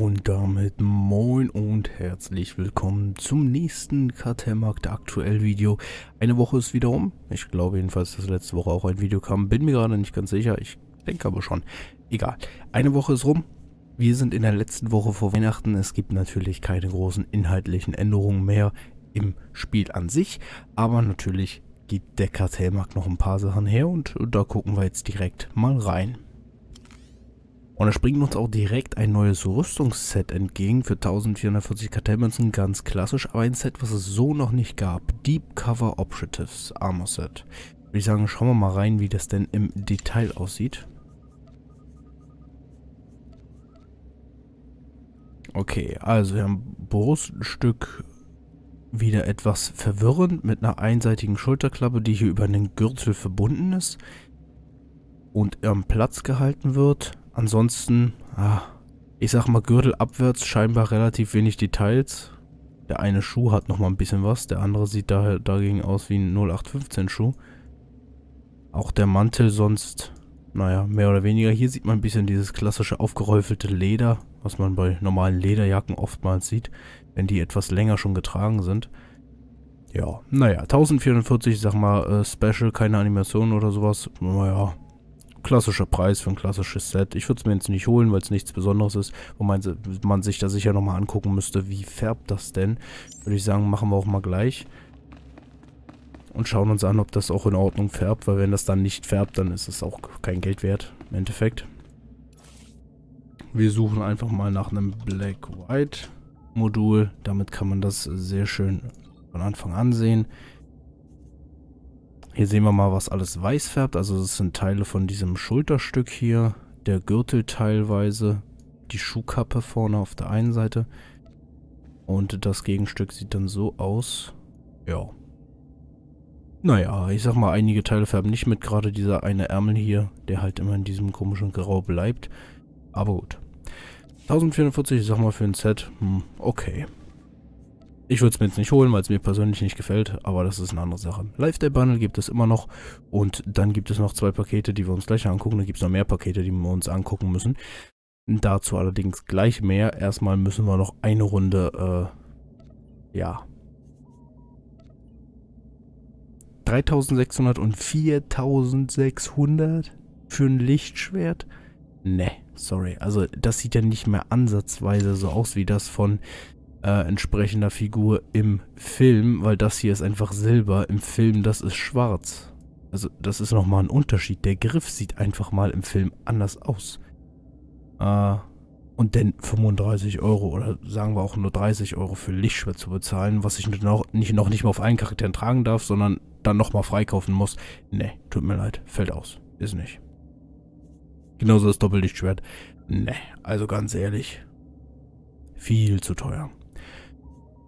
Und damit moin und herzlich willkommen zum nächsten Kartellmarkt markt aktuell Video. Eine Woche ist wieder um. Ich glaube jedenfalls, dass letzte Woche auch ein Video kam. Bin mir gerade nicht ganz sicher. Ich denke aber schon. Egal. Eine Woche ist rum. Wir sind in der letzten Woche vor Weihnachten. Es gibt natürlich keine großen inhaltlichen Änderungen mehr im Spiel an sich. Aber natürlich gibt der Kartellmarkt noch ein paar Sachen her und da gucken wir jetzt direkt mal rein. Und da springt uns auch direkt ein neues Rüstungsset entgegen für 1440 Kartellmünzen, ganz klassisch, aber ein Set, was es so noch nicht gab. Deep Cover Operatives Armor Set. Würde ich sagen, schauen wir mal rein, wie das denn im Detail aussieht. Okay, also wir haben Bruststück wieder etwas verwirrend mit einer einseitigen Schulterklappe, die hier über einen Gürtel verbunden ist und am Platz gehalten wird. Ansonsten, ah, ich sag mal Gürtel abwärts, scheinbar relativ wenig Details. Der eine Schuh hat nochmal ein bisschen was, der andere sieht daher dagegen aus wie ein 0815 Schuh. Auch der Mantel sonst, naja, mehr oder weniger. Hier sieht man ein bisschen dieses klassische aufgeräufelte Leder, was man bei normalen Lederjacken oftmals sieht, wenn die etwas länger schon getragen sind. Ja, naja, 1044, ich sag mal, äh, Special, keine Animation oder sowas. Naja, klassischer Preis für ein klassisches Set. Ich würde es mir jetzt nicht holen, weil es nichts Besonderes ist, wo man, man sich da sicher nochmal angucken müsste, wie färbt das denn. Würde ich sagen, machen wir auch mal gleich. Und schauen uns an, ob das auch in Ordnung färbt, weil wenn das dann nicht färbt, dann ist es auch kein Geld wert, im Endeffekt. Wir suchen einfach mal nach einem Black-White-Modul. Damit kann man das sehr schön von Anfang an sehen. Hier sehen wir mal, was alles weiß färbt. Also das sind Teile von diesem Schulterstück hier, der Gürtel teilweise, die Schuhkappe vorne auf der einen Seite. Und das Gegenstück sieht dann so aus. Ja. Naja, ich sag mal, einige Teile färben nicht mit, gerade dieser eine Ärmel hier, der halt immer in diesem komischen Grau bleibt. Aber gut. 1044, ich sag mal, für ein Set, hm, okay. Ich würde es mir jetzt nicht holen, weil es mir persönlich nicht gefällt, aber das ist eine andere Sache. Live-Day-Bundle gibt es immer noch und dann gibt es noch zwei Pakete, die wir uns gleich angucken. Dann gibt es noch mehr Pakete, die wir uns angucken müssen. Dazu allerdings gleich mehr. Erstmal müssen wir noch eine Runde, äh, ja. 3600 und 4600 für ein Lichtschwert? Ne, sorry. Also das sieht ja nicht mehr ansatzweise so aus wie das von äh, entsprechender Figur im Film, weil das hier ist einfach Silber, im Film das ist Schwarz. Also das ist nochmal ein Unterschied. Der Griff sieht einfach mal im Film anders aus. Äh, und denn 35 Euro oder sagen wir auch nur 30 Euro für Lichtschwert zu bezahlen, was ich noch nicht, noch nicht mal auf einen Charakteren tragen darf, sondern dann nochmal freikaufen muss. Nee, tut mir leid, fällt aus. Ist nicht. Genauso das Doppellichtschwert. Nee, also ganz ehrlich, viel zu teuer.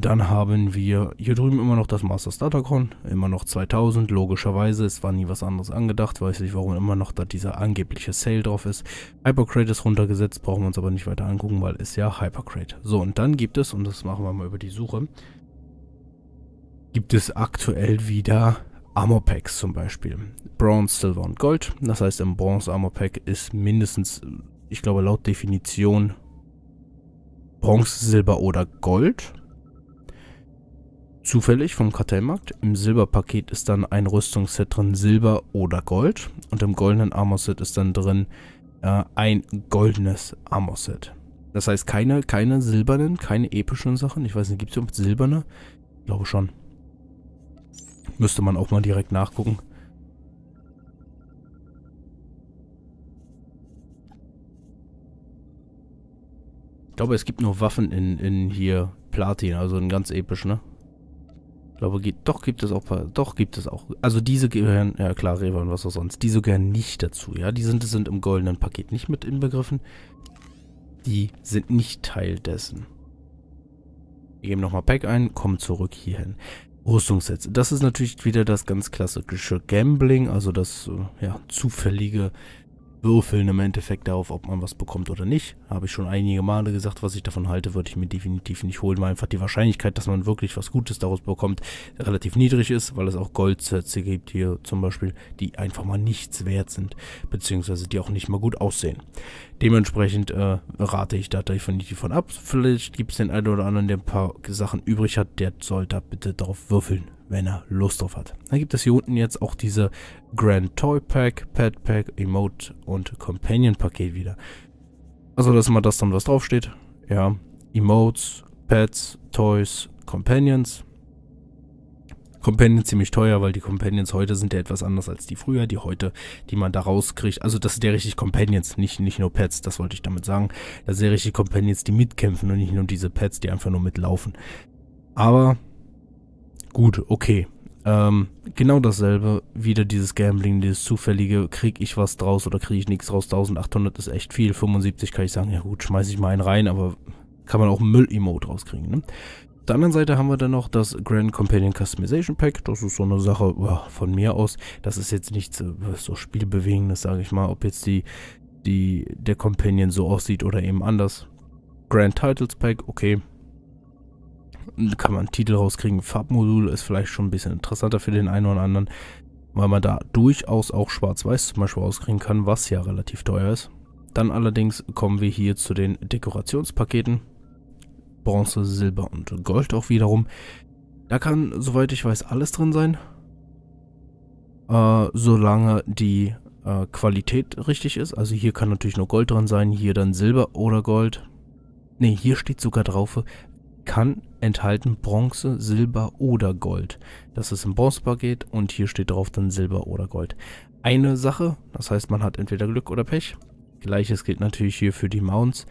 Dann haben wir hier drüben immer noch das Master Datacon, immer noch 2000, logischerweise, es war nie was anderes angedacht, weiß nicht warum immer noch da dieser angebliche Sale drauf ist. Hypercrate ist runtergesetzt, brauchen wir uns aber nicht weiter angucken, weil es ja Hypercrate. So, und dann gibt es, und das machen wir mal über die Suche, gibt es aktuell wieder Armor Packs zum Beispiel. Bronze, Silver und Gold, das heißt im Bronze Armor Pack ist mindestens, ich glaube laut Definition, Bronze, Silber oder Gold Zufällig vom Kartellmarkt. Im Silberpaket ist dann ein Rüstungsset drin, Silber oder Gold. Und im goldenen Armor-Set ist dann drin äh, ein goldenes Armor-Set. Das heißt, keine, keine silbernen, keine epischen Sachen. Ich weiß nicht, gibt es überhaupt silberne? Ich glaube schon. Müsste man auch mal direkt nachgucken. Ich glaube, es gibt nur Waffen in, in hier Platin, also in ganz episch, ne? Ich glaube, geht, doch gibt es auch paar, doch gibt es auch. Also diese gehören, ja klar, Rewe und was auch sonst. Diese gehören nicht dazu, ja. Die sind, sind im goldenen Paket nicht mit inbegriffen. Die sind nicht Teil dessen. Wir geben nochmal Pack ein, kommen zurück hierhin. Rüstungssätze. Das ist natürlich wieder das ganz klassische Gambling, also das äh, ja, zufällige würfeln im Endeffekt darauf, ob man was bekommt oder nicht. Habe ich schon einige Male gesagt, was ich davon halte, würde ich mir definitiv nicht holen, weil einfach die Wahrscheinlichkeit, dass man wirklich was Gutes daraus bekommt, relativ niedrig ist, weil es auch Goldsätze gibt hier zum Beispiel, die einfach mal nichts wert sind, beziehungsweise die auch nicht mal gut aussehen. Dementsprechend äh, rate ich da definitiv von ab. Vielleicht gibt es den einen oder anderen, der ein paar Sachen übrig hat, der sollte bitte darauf würfeln wenn er Lust drauf hat. Dann gibt es hier unten jetzt auch diese Grand Toy Pack, Pet Pack, Emote und Companion Paket wieder. Also, das ist mal das dann was draufsteht. Ja, Emotes, Pets, Toys, Companions. Companions ziemlich teuer, weil die Companions heute sind ja etwas anders als die früher, die heute, die man da rauskriegt. Also das sind ja richtig Companions, nicht, nicht nur Pets, das wollte ich damit sagen. Das sind ja richtig Companions, die mitkämpfen und nicht nur diese Pets, die einfach nur mitlaufen. Aber Gut, okay. Ähm, genau dasselbe, wieder dieses Gambling, dieses zufällige, kriege ich was draus oder kriege ich nichts draus, 1800 ist echt viel, 75 kann ich sagen, ja gut, schmeiße ich mal einen rein, aber kann man auch ein Müll-Emote rauskriegen, ne? Auf der anderen Seite haben wir dann noch das Grand Companion Customization Pack. Das ist so eine Sache boah, von mir aus. Das ist jetzt nichts äh, so spielbewegendes, sage ich mal. Ob jetzt die, die, der Companion so aussieht oder eben anders. Grand Titles Pack, okay, kann man einen Titel rauskriegen. Farbmodul ist vielleicht schon ein bisschen interessanter für den einen oder anderen, weil man da durchaus auch schwarz-weiß zum Beispiel rauskriegen kann, was ja relativ teuer ist. Dann allerdings kommen wir hier zu den Dekorationspaketen. Bronze, Silber und Gold auch wiederum. Da kann, soweit ich weiß, alles drin sein. Äh, solange die äh, Qualität richtig ist. Also hier kann natürlich nur Gold drin sein, hier dann Silber oder Gold. Ne, hier steht sogar drauf, kann enthalten Bronze, Silber oder Gold. Das ist im Bronzepaket und hier steht drauf dann Silber oder Gold. Eine Sache, das heißt man hat entweder Glück oder Pech. Gleiches gilt natürlich hier für die Mounts.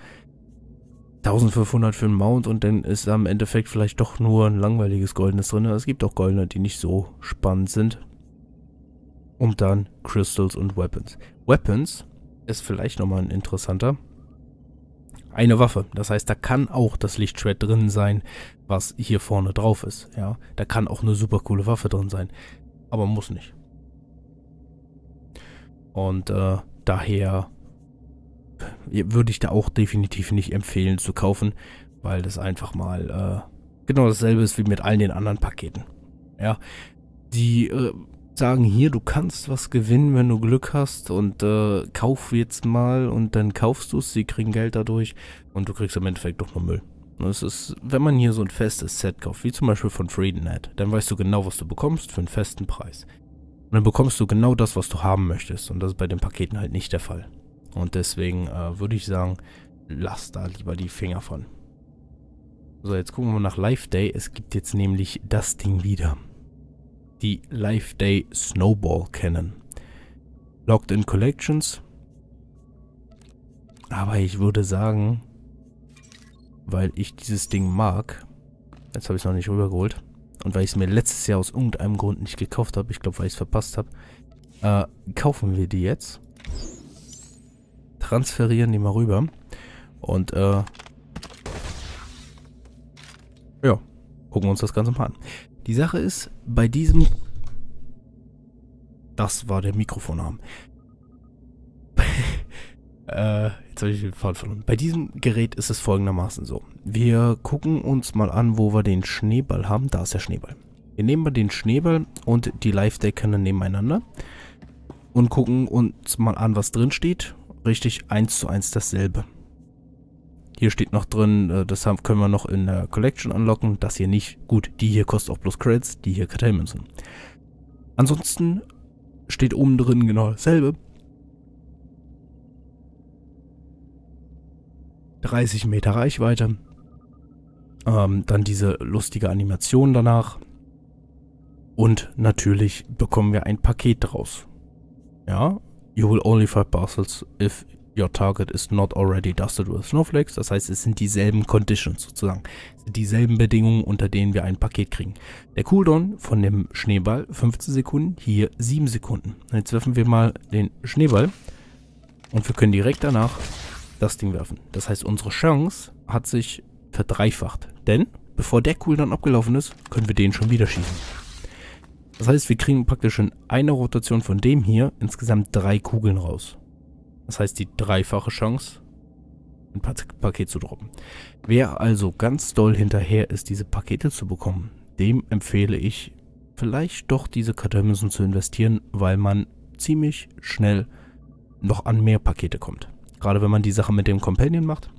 1500 für einen Mount und dann ist am Endeffekt vielleicht doch nur ein langweiliges Goldenes drin. Es gibt auch Goldene, die nicht so spannend sind. Und dann Crystals und Weapons. Weapons ist vielleicht nochmal ein interessanter eine Waffe. Das heißt, da kann auch das Lichtschwert drin sein, was hier vorne drauf ist. Ja, da kann auch eine super coole Waffe drin sein, aber muss nicht. Und äh, daher äh, würde ich da auch definitiv nicht empfehlen zu kaufen, weil das einfach mal äh, genau dasselbe ist wie mit allen den anderen Paketen. Ja, die äh, sagen, hier, du kannst was gewinnen, wenn du Glück hast und äh, kauf jetzt mal und dann kaufst du es, sie kriegen Geld dadurch und du kriegst im Endeffekt doch nur Müll. Und es ist, wenn man hier so ein festes Set kauft, wie zum Beispiel von Freedomnet, dann weißt du genau, was du bekommst für einen festen Preis. Und dann bekommst du genau das, was du haben möchtest. Und das ist bei den Paketen halt nicht der Fall. Und deswegen äh, würde ich sagen, lass da lieber die Finger von. So, jetzt gucken wir mal nach Live Day. Es gibt jetzt nämlich das Ding wieder die Life Day Snowball kennen. Locked in Collections. Aber ich würde sagen, weil ich dieses Ding mag, jetzt habe ich es noch nicht rübergeholt, und weil ich es mir letztes Jahr aus irgendeinem Grund nicht gekauft habe, ich glaube, weil ich es verpasst habe, äh, kaufen wir die jetzt. Transferieren die mal rüber. Und, äh, ja, gucken wir uns das Ganze mal an. Die Sache ist, bei diesem... Das war der Mikrofonarm. äh, jetzt habe ich den Faden verloren. Bei diesem Gerät ist es folgendermaßen so. Wir gucken uns mal an, wo wir den Schneeball haben. Da ist der Schneeball. Wir nehmen mal den Schneeball und die Live-Deckende nebeneinander und gucken uns mal an, was drin steht. Richtig eins zu eins dasselbe. Hier steht noch drin, äh, das können wir noch in der Collection anlocken. Das hier nicht. Gut, die hier kostet auch bloß Credits, die hier Kartellmünzen. Ansonsten steht oben drin genau dasselbe. 30 Meter Reichweite. Ähm, dann diese lustige Animation danach. Und natürlich bekommen wir ein Paket draus. Ja, you will only find parcels if Your target is not already dusted with snowflakes. Das heißt, es sind dieselben Conditions sozusagen. Es sind dieselben Bedingungen, unter denen wir ein Paket kriegen. Der Cooldown von dem Schneeball 15 Sekunden, hier 7 Sekunden. Jetzt werfen wir mal den Schneeball und wir können direkt danach das Ding werfen. Das heißt, unsere Chance hat sich verdreifacht. Denn bevor der Cooldown abgelaufen ist, können wir den schon wieder schießen. Das heißt, wir kriegen praktisch in einer Rotation von dem hier insgesamt drei Kugeln raus. Das heißt die dreifache Chance, ein Paket zu droppen. Wer also ganz doll hinterher ist, diese Pakete zu bekommen, dem empfehle ich, vielleicht doch diese Kartellmünzen zu investieren, weil man ziemlich schnell noch an mehr Pakete kommt. Gerade wenn man die Sache mit dem Companion macht.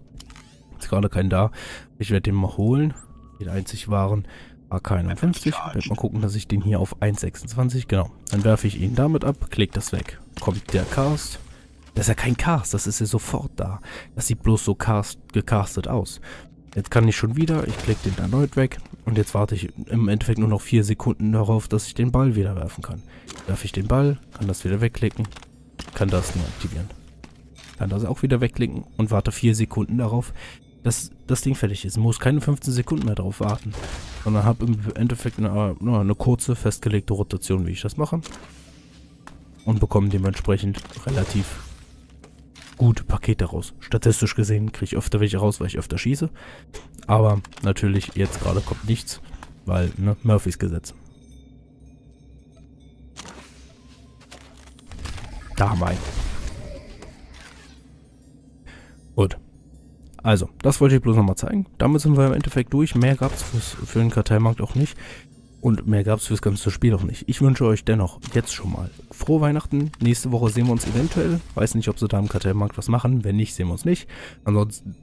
Ist gerade keinen da. Ich werde den mal holen. Den einzig waren AK51. Werd mal gucken, dass ich den hier auf 1,26, genau. Dann werfe ich ihn damit ab, klicke das weg. Kommt der Cast. Das ist ja kein Cast, das ist ja sofort da. Das sieht bloß so cast, gecastet aus. Jetzt kann ich schon wieder, ich klicke den erneut weg und jetzt warte ich im Endeffekt nur noch vier Sekunden darauf, dass ich den Ball wieder werfen kann. Werfe ich den Ball, kann das wieder wegklicken, kann das nur aktivieren. Kann das auch wieder wegklicken und warte vier Sekunden darauf, dass das Ding fertig ist. Muss keine 15 Sekunden mehr darauf warten, sondern habe im Endeffekt eine, eine kurze, festgelegte Rotation, wie ich das mache. Und bekomme dementsprechend relativ gute Pakete raus. Statistisch gesehen kriege ich öfter welche raus, weil ich öfter schieße. Aber natürlich, jetzt gerade kommt nichts, weil ne, Murphys Gesetz. Da haben wir Gut. Also, das wollte ich bloß nochmal zeigen. Damit sind wir im Endeffekt durch. Mehr gab es für den Karteimarkt auch nicht. Und mehr gab es fürs ganze Spiel auch nicht. Ich wünsche euch dennoch jetzt schon mal frohe Weihnachten. Nächste Woche sehen wir uns eventuell. Weiß nicht, ob sie da im Kartellmarkt was machen. Wenn nicht, sehen wir uns nicht. Ansonsten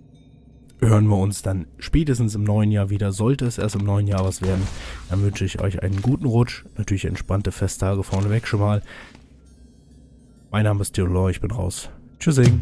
hören wir uns dann spätestens im neuen Jahr wieder. Sollte es erst im neuen Jahr was werden, dann wünsche ich euch einen guten Rutsch. Natürlich entspannte Festtage vorneweg schon mal. Mein Name ist Theodor, ich bin raus. Tschüssing.